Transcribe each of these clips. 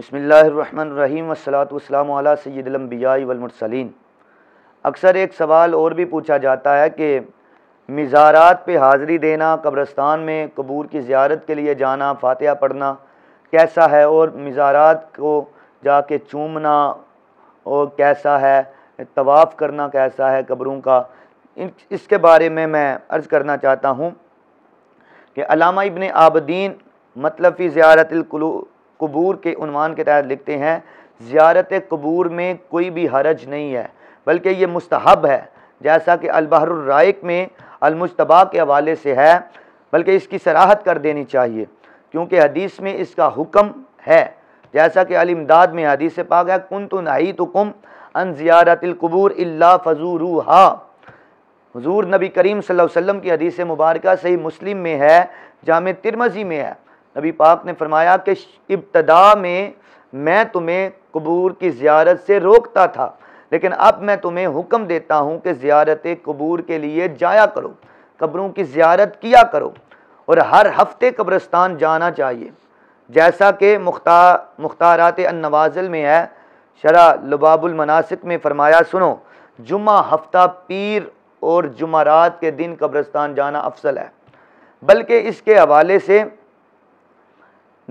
बसमीम वसलाम सैदम्बियाई वलमरसलिन अक्सर एक सवाल और भी पूछा जाता है कि मज़ारात पे हाज़री देना कब्रस्तान में कबूर की ज़्यारत के लिए जाना फ़ातह पढ़ना कैसा है और मज़ारात को जाके चूमना और कैसा है तवाफ़ करना कैसा है कब्रों का इसके बारे में मैं अर्ज़ करना चाहता हूँ कि अलामा इबन आबदीन मतलब ज़्यारतलू कबूर के उनवान के तहत लिखते हैं ज़्यारत कबूर में कोई भी हरज नहीं है बल्कि ये मुस्तहब है जैसा कि अलबहराइक में अलमुशतबा के हवाले से है बल्कि इसकी सराहत कर देनी चाहिए क्योंकि हदीस में इसका हुक्म है जैसा कि अलमदाद में हदीस से गया कन तो नाई तो कुम अन ज़्यारतकबूर अल्ला फ़जूरूहा हजूर नबी करीम वसम की हदीस मुबारक सही मुस्लिम में है जाम तिरमजी में है नबी पाक ने फरमाया कि इब्तदा में मैं तुम्हें कबूर की ज़्यारत से रोकता था लेकिन अब मैं तुम्हें हुक्म देता हूँ कि ज़्यारत कबूर के लिए जाया करो कब्रों की ज़्यारत किया करो और हर हफ्ते कब्रस्तान जाना चाहिए जैसा कि मुख्ता मुख्तारात नवाजल में है शरा लबाबुलमनासिक में फ़रमाया सुनो जुमा हफ्ता पीर और जुमारात के दिन कब्रस्तान जाना अफसल है बल्कि इसके हवाले से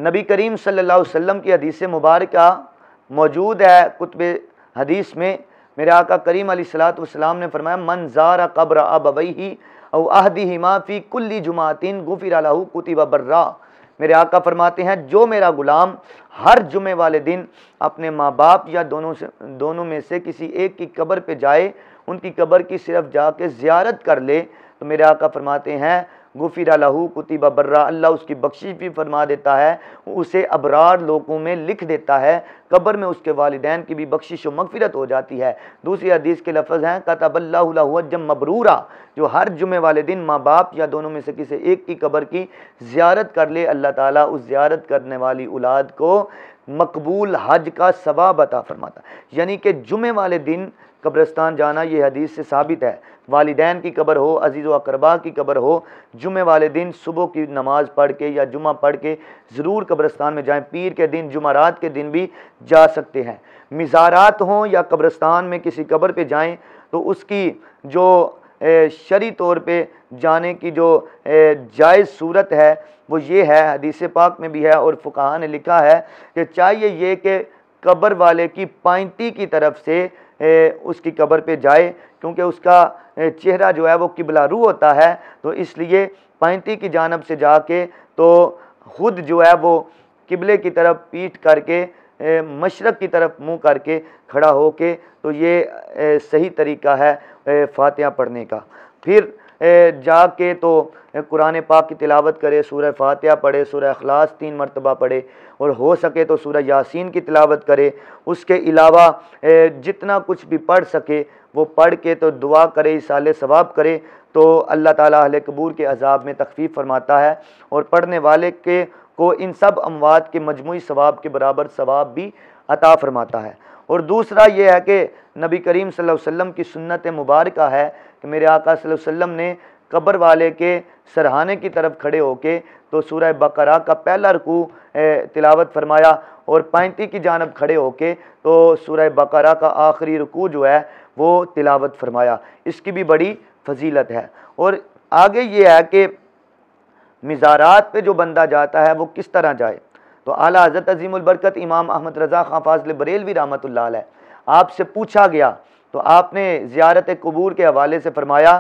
नबी करीम सल्लल्लाहु अलैहि वसल्लम की हदीस मुबारक मौजूद है कुतब हदीस में मेरे आका करीम सलाम ने फरमाया मन ज़ारा कब्र अबवई ही और अहदी हिमाफ़ी कुल्ली जुमातिन गुफ़ी रू कुतिबा बर्रा मेरे आका फरमाते हैं जो मेरा ग़ुलाम हर जुमे वाले दिन अपने माँ बाप या दोनों से दोनों में से किसी एक की कब्र पर जाए उनकी कब्र की सिर्फ जाके ज़्यारत कर ले तो मेरे आका फरमाते हैं गुफिर लहू कुतिब बर्रा अल्लाह उसकी बख्शिश भी फरमा देता है उसे अबरार लोगों में लिख देता है कब्र में उसके वालदेन की भी बख्शिश व मगफिरत हो जाती है दूसरी हदीस के लफ्ज़ हैं कतबल्लाजम मबरूरा जो हर जुमे वाले दिन माँ बाप या दोनों में से किसी एक की कब्र की ज़्यारत कर ले अल्लाह ताला उस ज़्यारत करने वाली औलाद को मकबूल हज का सवाब अता फरमाता यानी कि जुमे वाले दिन कब्रस्तान जाना ये हदीस से साबित है वालदेन की कबर हो अजीज़ अकरबा की कबर हो जुमे वाले दिन सुबह की नमाज़ पढ़ के या जुमा पढ़ के ज़रूर कब्रस्तान में जाएं पीर के दिन जुमारात के दिन भी जा सकते हैं मज़ारात हों या कब्रस्तान में किसी कबर पर जाएँ तो उसकी जो शरी तौर पर जाने की जो जायज़ सूरत है वो ये है हदीस पाक में भी है और फ़ुकाहा ने लिखा है कि चाहिए ये कि कबर वाले की पाइंती की तरफ से उसकी कब्र पे जाए क्योंकि उसका चेहरा जो है वो किबला रू होता है तो इसलिए पैंती की जानब से जाके तो खुद जो है वो किबले की तरफ पीट करके मशरक़ की तरफ मुंह करके खड़ा हो के तो ये सही तरीका है फातिहा पढ़ने का फिर जाके तो कुरान पाक की तिलावत करे सूर फातह पढ़े सूर अखलास तीन मरतबा पढ़े और हो सके तो सूर्य यासिन की तिलावत करे उसके अलावा जितना कुछ भी पढ़ सके वो पढ़ के तो दुआ करे साल सवाब करे तो अल्लाह ताला अहल कबूर के अजाब में तकफीफ़ फरमाता है और पढ़ने वाले के को इन सब अमवात के मजमू सवाब के बराबर सवाब भी अता फ़रमाता है और दूसरा ये है कि नबी करीम वसल्लम की सुन्नत मुबारक है कि मेरे आका वसल्लम ने कब्र वाले के सरहाने की तरफ खड़े होके तो सूरह बकरा का पहला रकू तिलावत फरमाया और पैंती की जानब खड़े होके तो सूरह बकरा का आखिरी रकू जो है वो तिलावत फरमाया इसकी भी बड़ी फजीलत है और आगे ये है कि मज़ारात पे जो बंदा जाता है वो किस तरह जाए तो आला हजरत अजीमबरकत इमाम अहमद रज़ा खां फाजल बरेलवी रामत आपसे पूछा गया तो आपने ज़्यारत कबूर के हवाले से फरमाया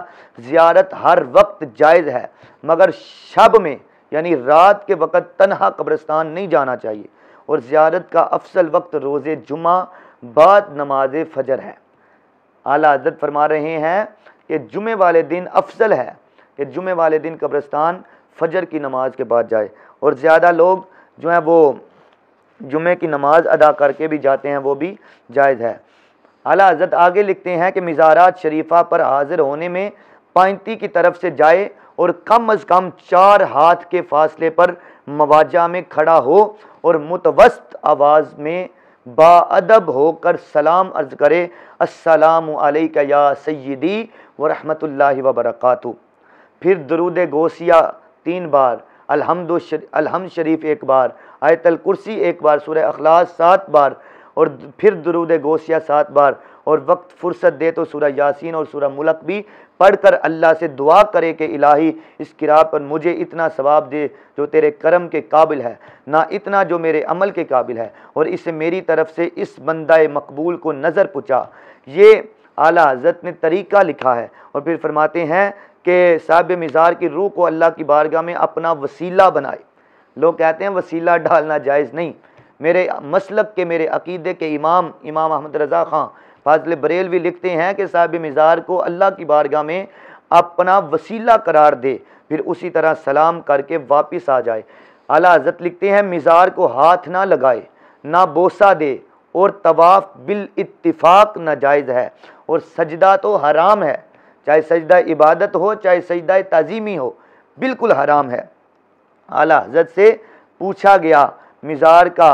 ज़्यारत हर वक्त जायज़ है मगर शब में यानी रात के वक़्त तनहा कब्रस्तान नहीं जाना चाहिए और ज़्यारत का अफसल वक्त रोज़ जुमा बाद नमाज फजर है आला हजरत फरमा रहे हैं कि जुमे वाले दिन अफसल है कि जुमे वाले दिन कब्रस्तान फजर की नमाज के बाद जाए और ज़्यादा लोग जो है वो जुमे की नमाज अदा करके भी जाते हैं वो भी जायज़ है अला हजरत आगे लिखते हैं कि मज़ारात शरीफा पर हाजिर होने में पैंती की तरफ से जाए और कम अज़ कम चार हाथ के फासले पर मवाजा में खड़ा हो और मुतवस्त आवाज़ में बाअदब होकर सलाम अर्ज करे अस्सलाम वालेका या सय्यदी व रहमतुल्लाहि व बरकातु फिर दरुद गोसिया तीन बार अलहमद अलहम शरीफ एक बार आयतल कुर्सी एक बार सूर्य अखलास सात बार और फिर दरुद गोसिया सात बार और वक्त फुर्सत दे तो सूर्य यासीन और सूर्य मुलक भी पढ़कर अल्लाह से दुआ करे कि इलाही इस किरा पर मुझे इतना सवाब दे जो तेरे करम के काबिल है ना इतना जो मेरे अमल के काबिल है और इसे मेरी तरफ से इस बंदा मकबूल को नज़र पुचा ये आला हजरत ने तरीका लिखा है और फिर फरमाते हैं कि साहब मज़ार की रूह को अल्लाह की बारगाह में अपना वसीला बनाए लोग कहते हैं वसीला डालना जायज़ नहीं मेरे मसलक के मेरे अकीदे के इमाम इमाम अहमद रज़ा ख़ां बरेल भी लिखते हैं कि साहब मज़ार को अल्लाह की बारगाह में अपना वसीला करार दे फिर उसी तरह सलाम करके वापस आ जाए अला हजरत लिखते हैं मज़ार को हाथ ना लगाए ना बोसा दे और तवाफ़ बिल इतफ़ाक़ नाजायज़ है और सजदा तो हराम है चाहे सजदा इबादत हो चाहे सजदा तज़ीमी हो बिल्कुल हराम है आला हजरत से पूछा गया मज़ार का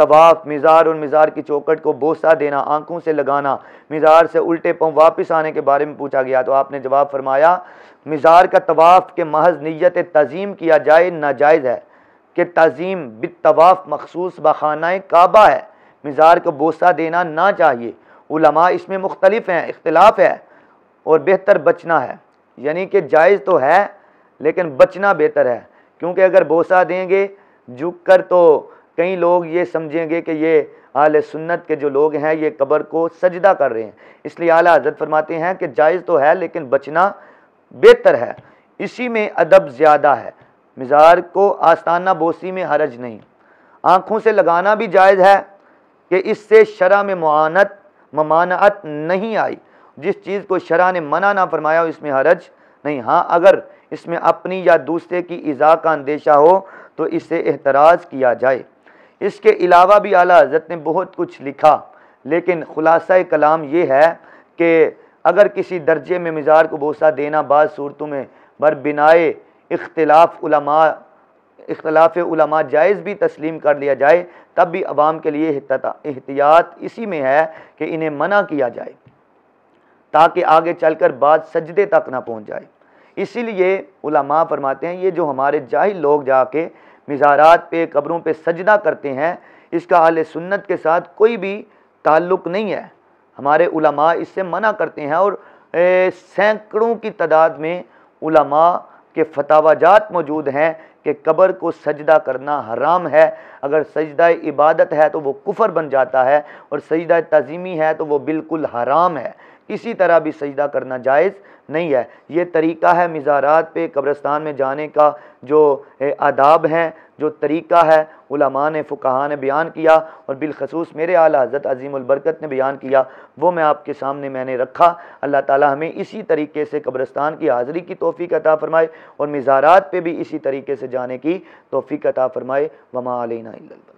तवाफ़ मज़ार और मज़ार की चौकट को बोसा देना आंखों से लगाना मज़ार से उल्टे पाँव वापस आने के बारे में पूछा गया तो आपने जवाब फरमाया मज़ार का तवाफ़ के महज नीयत तज़ीम किया जाए नाजायज़ है कि तज़ीम बित तवाफ़ मखसूस बखाना काबा है मज़ार को बोसा देना ना चाहिए इसमें मुख्तलिफ हैं इख्तलाफ है और बेहतर बचना है यानी कि जायज़ तो है लेकिन बचना बेहतर है क्योंकि अगर बोसा देंगे झुक कर तो कई लोग ये समझेंगे कि ये आल सुन्नत के जो लोग हैं ये कब्र को सजदा कर रहे हैं इसलिए आला हजरत फरमाते हैं कि जायज़ तो है लेकिन बचना बेहतर है इसी में अदब ज़्यादा है मिज़ार को आस्ताना बोसी में हरज नहीं आँखों से लगाना भी जायज़ है कि इससे शरा में मानत ममानत नहीं आई जिस चीज़ को शरा ने मना ना फरमाया हो इसमें हरज नहीं हाँ अगर इसमें अपनी या दूसरे की इज़ा का अंदेशा हो तो इसे एतराज़ किया जाए इसके अलावा भी आला हजरत ने बहुत कुछ लिखा लेकिन खुलासा कलाम ये है कि अगर किसी दर्जे में मिज़ार को बोसा देना बाद सूरतों में बर बिनाए इख्तलाफ इख्तलाफ जायज़ भी तस्लीम कर लिया जाए तब भी आवाम के लिए एहतियात इसी में है कि इन्हें मना किया जाए ताकि आगे चलकर बात सजदे तक ना पहुंच जाए इसीलिए उलमा फरमाते हैं ये जो हमारे जाहिल लोग जाके मज़ारात पे कब्रों पे सजदा करते हैं इसका अहल सुन्नत के साथ कोई भी ताल्लुक़ नहीं है हमारे उलमा इससे मना करते हैं और सैकड़ों की तादाद में उलमा के फतावाजात मौजूद हैं कि कब्र को सजदा करना हराम है अगर सजदा इबादत है तो वो कुफर बन जाता है और सजदा तज़ीमी है तो वो बिल्कुल हराम है इसी तरह भी सजदा करना जायज़ नहीं है ये तरीका है मज़ारात पे कब्रस्तान में जाने का जो आदाब हैं जो तरीका है उलमा ने फुकाहा ने बयान किया और बिलखसूस मेरे आला हज़रत अजीमबरकत ने बयान किया वो मैं आपके सामने मैंने रखा अल्लाह ताला हमें इसी तरीके से कब्रस्तान की हाजरी की तोफ़ी अता फ़रमाए और मज़ारात पे भी इसी तरीके से जाने की तोफ़ी अता फ़रमाए वमा अलना